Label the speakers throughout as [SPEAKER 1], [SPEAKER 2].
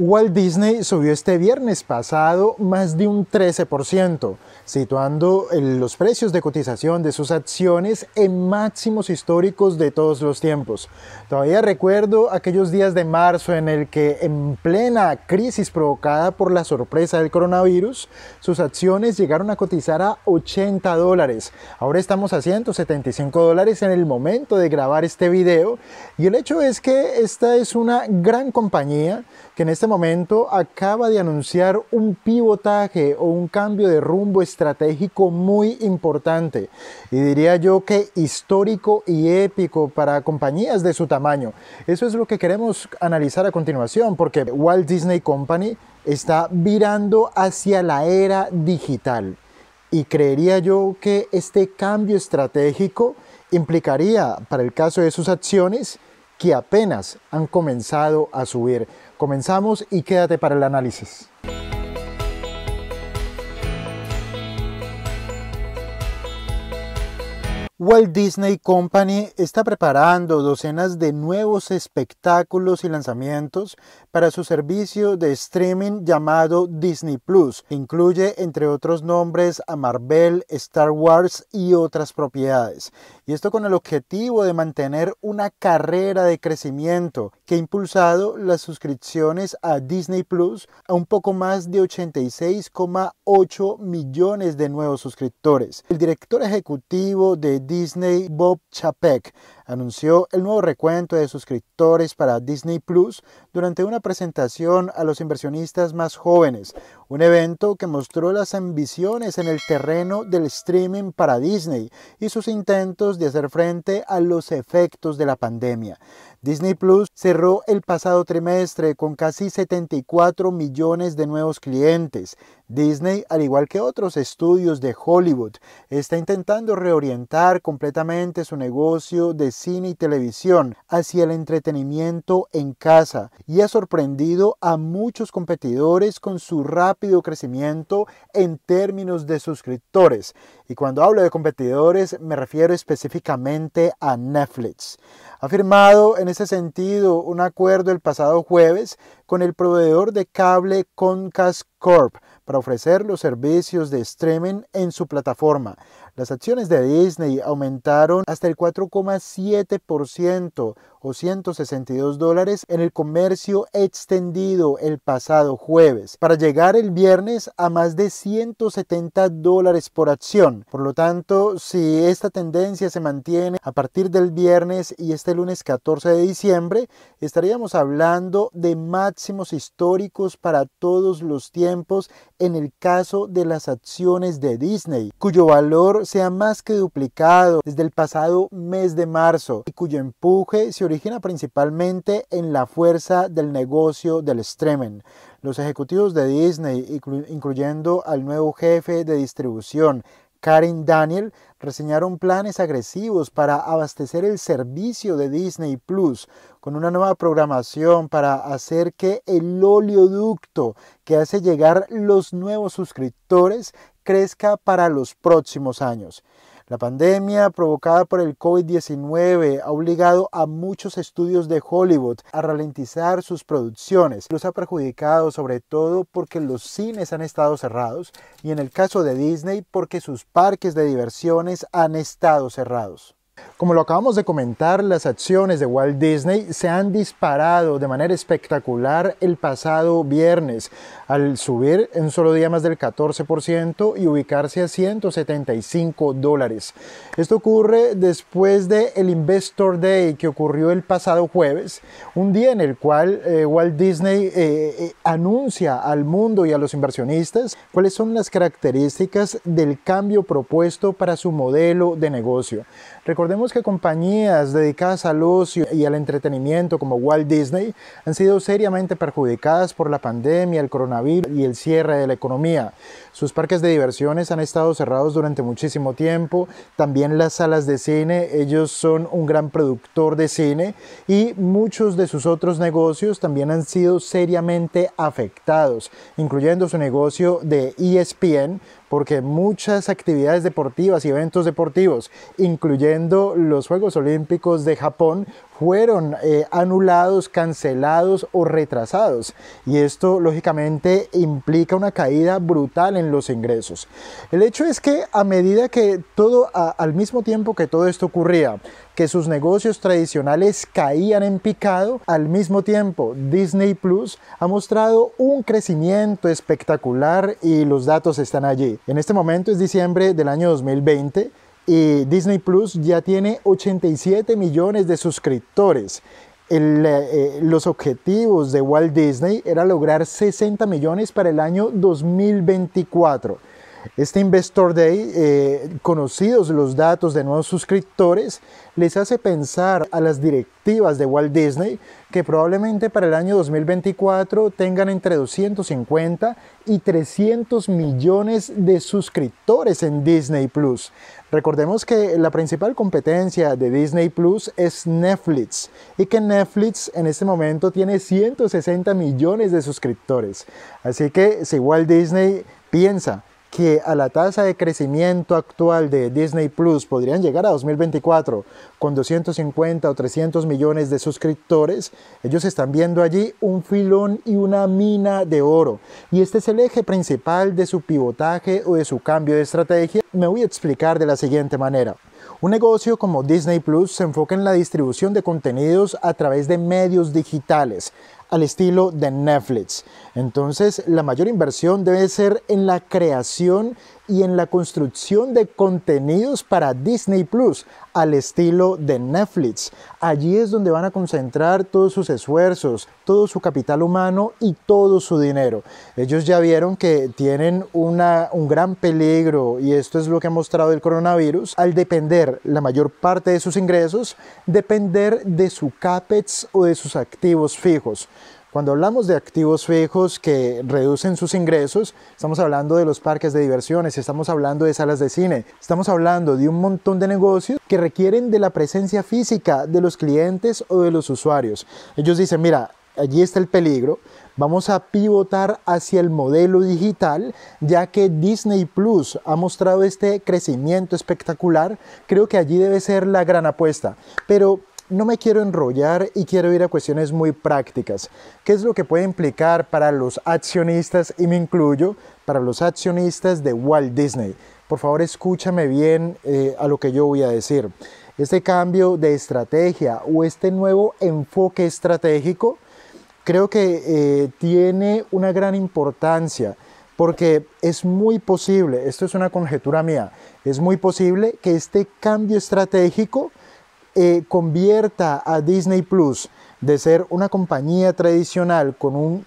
[SPEAKER 1] Walt Disney subió este viernes pasado más de un 13%, situando los precios de cotización de sus acciones en máximos históricos de todos los tiempos. Todavía recuerdo aquellos días de marzo en el que en plena crisis provocada por la sorpresa del coronavirus, sus acciones llegaron a cotizar a 80 dólares. Ahora estamos a 175 dólares en el momento de grabar este video y el hecho es que esta es una gran compañía que en este momento acaba de anunciar un pivotaje o un cambio de rumbo estratégico muy importante y diría yo que histórico y épico para compañías de su tamaño. Eso es lo que queremos analizar a continuación porque Walt Disney Company está virando hacia la era digital y creería yo que este cambio estratégico implicaría para el caso de sus acciones que apenas han comenzado a subir. Comenzamos y quédate para el análisis. Walt Disney Company está preparando docenas de nuevos espectáculos y lanzamientos para su servicio de streaming llamado Disney Plus. Que incluye, entre otros nombres, a Marvel, Star Wars y otras propiedades. Y esto con el objetivo de mantener una carrera de crecimiento que ha impulsado las suscripciones a Disney Plus a un poco más de 86,8 millones de nuevos suscriptores. El director ejecutivo de Disney Disney Bob Chapek anunció el nuevo recuento de suscriptores para Disney Plus durante una presentación a los inversionistas más jóvenes, un evento que mostró las ambiciones en el terreno del streaming para Disney y sus intentos de hacer frente a los efectos de la pandemia. Disney Plus cerró el pasado trimestre con casi 74 millones de nuevos clientes. Disney, al igual que otros estudios de Hollywood, está intentando reorientar completamente su negocio de cine y televisión hacia el entretenimiento en casa y ha sorprendido a muchos competidores con su rápido crecimiento en términos de suscriptores. Y cuando hablo de competidores me refiero específicamente a Netflix. Ha firmado en ese sentido un acuerdo el pasado jueves con el proveedor de cable Comcast Corp para ofrecer los servicios de streaming en su plataforma. Las acciones de Disney aumentaron hasta el 4,7%, o 162 dólares en el comercio extendido el pasado jueves, para llegar el viernes a más de 170 dólares por acción. Por lo tanto, si esta tendencia se mantiene a partir del viernes y este lunes 14 de diciembre, estaríamos hablando de máximos históricos para todos los tiempos en el caso de las acciones de Disney, cuyo valor se ha más que duplicado desde el pasado mes de marzo y cuyo empuje se origina principalmente en la fuerza del negocio del streaming. Los ejecutivos de Disney, incluyendo al nuevo jefe de distribución, Karen Daniel, reseñaron planes agresivos para abastecer el servicio de Disney Plus con una nueva programación para hacer que el oleoducto que hace llegar los nuevos suscriptores crezca para los próximos años. La pandemia provocada por el COVID-19 ha obligado a muchos estudios de Hollywood a ralentizar sus producciones. Los ha perjudicado sobre todo porque los cines han estado cerrados y en el caso de Disney porque sus parques de diversiones han estado cerrados. Como lo acabamos de comentar, las acciones de Walt Disney se han disparado de manera espectacular el pasado viernes, al subir en solo día más del 14% y ubicarse a 175 dólares. Esto ocurre después del el Investor Day que ocurrió el pasado jueves, un día en el cual eh, Walt Disney eh, eh, anuncia al mundo y a los inversionistas cuáles son las características del cambio propuesto para su modelo de negocio. Recordemos que compañías dedicadas al ocio y al entretenimiento como Walt Disney han sido seriamente perjudicadas por la pandemia, el coronavirus y el cierre de la economía. Sus parques de diversiones han estado cerrados durante muchísimo tiempo, también las salas de cine, ellos son un gran productor de cine y muchos de sus otros negocios también han sido seriamente afectados, incluyendo su negocio de ESPN, porque muchas actividades deportivas y eventos deportivos, incluyendo los Juegos Olímpicos de Japón, fueron eh, anulados, cancelados o retrasados. Y esto lógicamente implica una caída brutal en los ingresos. El hecho es que a medida que todo, al mismo tiempo que todo esto ocurría, que sus negocios tradicionales caían en picado, al mismo tiempo Disney Plus ha mostrado un crecimiento espectacular y los datos están allí. En este momento es diciembre del año 2020 Disney Plus ya tiene 87 millones de suscriptores. Eh, eh, los objetivos de Walt Disney era lograr 60 millones para el año 2024. Este Investor Day, eh, conocidos los datos de nuevos suscriptores, les hace pensar a las directivas de Walt Disney que probablemente para el año 2024 tengan entre 250 y 300 millones de suscriptores en Disney Plus. Recordemos que la principal competencia de Disney Plus es Netflix y que Netflix en este momento tiene 160 millones de suscriptores. Así que si Walt Disney piensa que a la tasa de crecimiento actual de Disney Plus podrían llegar a 2024 con 250 o 300 millones de suscriptores, ellos están viendo allí un filón y una mina de oro. Y este es el eje principal de su pivotaje o de su cambio de estrategia. Me voy a explicar de la siguiente manera. Un negocio como Disney Plus se enfoca en la distribución de contenidos a través de medios digitales, al estilo de Netflix. Entonces, la mayor inversión debe ser en la creación y en la construcción de contenidos para Disney Plus al estilo de Netflix. Allí es donde van a concentrar todos sus esfuerzos, todo su capital humano y todo su dinero. Ellos ya vieron que tienen un gran peligro y esto es lo que ha mostrado el coronavirus al depender la mayor parte de sus ingresos, depender de su CAPEX o de sus activos fijos. Cuando hablamos de activos fijos que reducen sus ingresos, estamos hablando de los parques de diversiones, estamos hablando de salas de cine, estamos hablando de un montón de negocios que requieren de la presencia física de los clientes o de los usuarios. Ellos dicen, mira, allí está el peligro, vamos a pivotar hacia el modelo digital, ya que Disney Plus ha mostrado este crecimiento espectacular, creo que allí debe ser la gran apuesta. Pero no me quiero enrollar y quiero ir a cuestiones muy prácticas. ¿Qué es lo que puede implicar para los accionistas, y me incluyo, para los accionistas de Walt Disney? Por favor, escúchame bien eh, a lo que yo voy a decir. Este cambio de estrategia o este nuevo enfoque estratégico creo que eh, tiene una gran importancia porque es muy posible, esto es una conjetura mía, es muy posible que este cambio estratégico eh, convierta a Disney Plus de ser una compañía tradicional con un,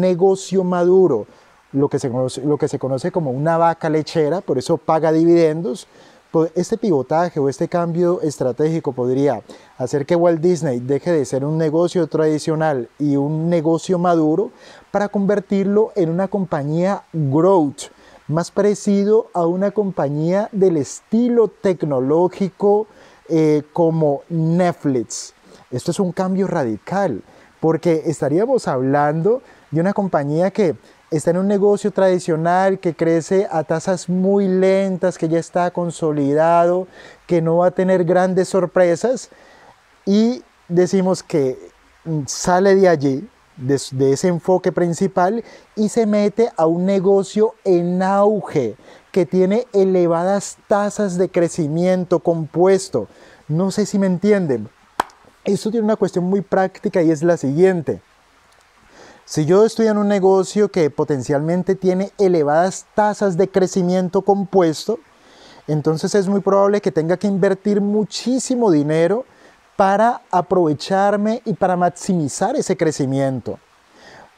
[SPEAKER 1] negocio maduro, lo que, se lo que se conoce como una vaca lechera, por eso paga dividendos, pues este pivotaje o este cambio estratégico podría hacer que Walt Disney deje de ser un negocio tradicional y un negocio maduro para convertirlo en una compañía growth, más parecido a una compañía del estilo tecnológico eh, como Netflix. Esto es un cambio radical, porque estaríamos hablando de una compañía que está en un negocio tradicional que crece a tasas muy lentas, que ya está consolidado, que no va a tener grandes sorpresas y decimos que sale de allí, de, de, ese enfoque principal y se mete a un negocio en auge que tiene elevadas tasas de crecimiento compuesto. No sé si me entienden. Esto tiene una cuestión muy práctica y es la siguiente. Si yo estoy en un negocio que potencialmente tiene elevadas tasas de crecimiento compuesto, entonces es muy probable que tenga que invertir muchísimo dinero para aprovecharme y para maximizar ese crecimiento.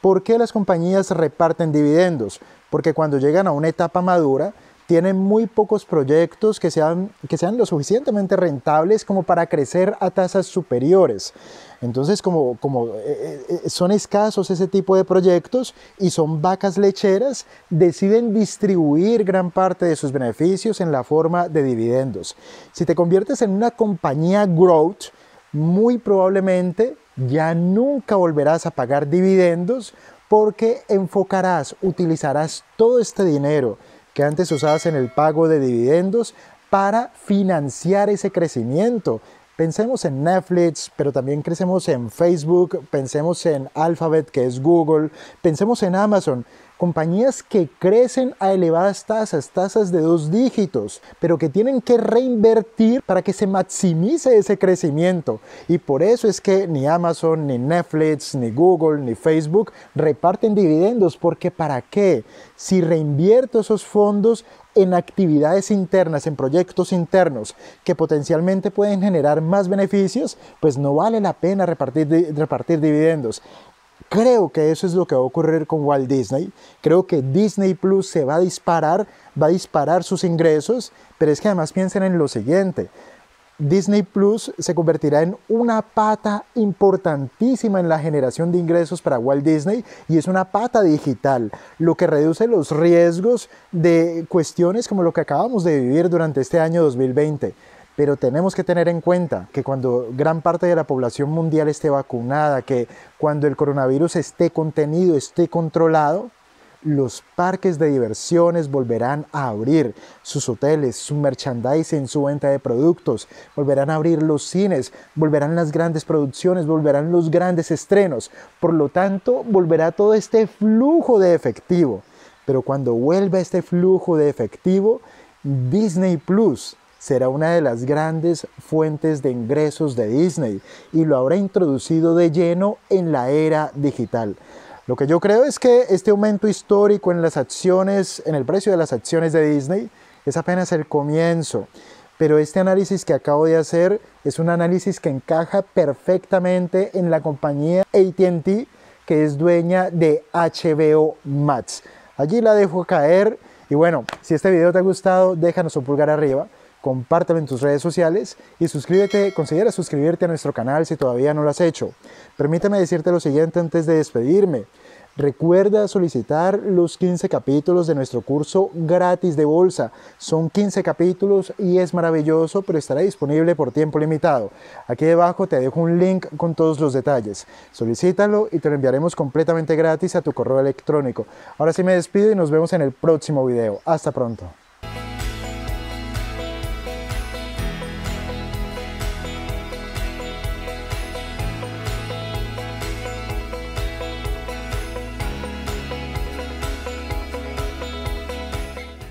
[SPEAKER 1] ¿Por qué las compañías reparten dividendos? porque cuando llegan a una etapa madura, tienen muy pocos proyectos que sean, que sean lo suficientemente rentables como para crecer a tasas superiores. Entonces, como, como eh, eh, eh, son escasos ese tipo de proyectos y son vacas lecheras, deciden distribuir gran parte de sus beneficios en la forma de dividendos. Si te conviertes en una compañía growth, muy probablemente ya nunca volverás a pagar dividendos porque enfocarás, utilizarás todo este dinero que antes usabas en el pago de dividendos para financiar ese crecimiento. Pensemos en Netflix, pero también crecemos en Facebook, pensemos en Alphabet, que es Google, pensemos en Amazon compañías que crecen a elevadas tasas, tasas de dos dígitos, pero que tienen que reinvertir para que se maximice ese crecimiento. Y por eso es que ni Amazon, ni Netflix, ni Google, ni Facebook reparten dividendos, porque ¿para qué? Si reinvierto esos fondos en actividades internas, en proyectos internos que potencialmente pueden generar más beneficios, pues no vale la pena repartir, repartir dividendos. Creo que eso es lo que va a ocurrir con Walt Disney. Creo que Disney Plus se va a disparar, va a disparar sus ingresos, pero es que además piensen en lo siguiente. Disney Plus se convertirá en una pata importantísima en la generación de ingresos para Walt Disney y es una pata digital, lo que reduce los riesgos de cuestiones como lo que acabamos de vivir durante este año 2020 pero tenemos que tener en cuenta que cuando gran parte de la población mundial esté vacunada, que cuando el coronavirus esté contenido, esté controlado, los parques de diversiones volverán a abrir sus hoteles, su merchandising, su venta de productos, volverán a abrir los cines, volverán las grandes producciones, volverán los grandes estrenos. Por lo tanto, volverá todo este flujo de efectivo. Pero cuando vuelva este flujo de efectivo, Disney Plus será una de las grandes fuentes de ingresos de Disney y lo habrá introducido de lleno en la era digital. Lo que yo creo es que este aumento histórico en las acciones, en el precio de las acciones de Disney, es apenas el comienzo. Pero este análisis que acabo de hacer es un análisis que encaja perfectamente en la compañía ATT, que es dueña de HBO Max. Allí la dejo caer. Y bueno, si este video te ha gustado, déjanos un pulgar arriba compártelo en tus redes sociales y suscríbete, considera suscribirte a nuestro canal si todavía no lo has hecho. Permítame decirte lo siguiente antes de despedirme. Recuerda solicitar los 15 capítulos de nuestro curso gratis de bolsa. Son 15 capítulos y es maravilloso, pero estará disponible por tiempo limitado. Aquí debajo te dejo un link con todos los detalles. Solicítalo y te lo enviaremos completamente gratis a tu correo electrónico. Ahora sí me despido y nos vemos en el próximo video. Hasta pronto.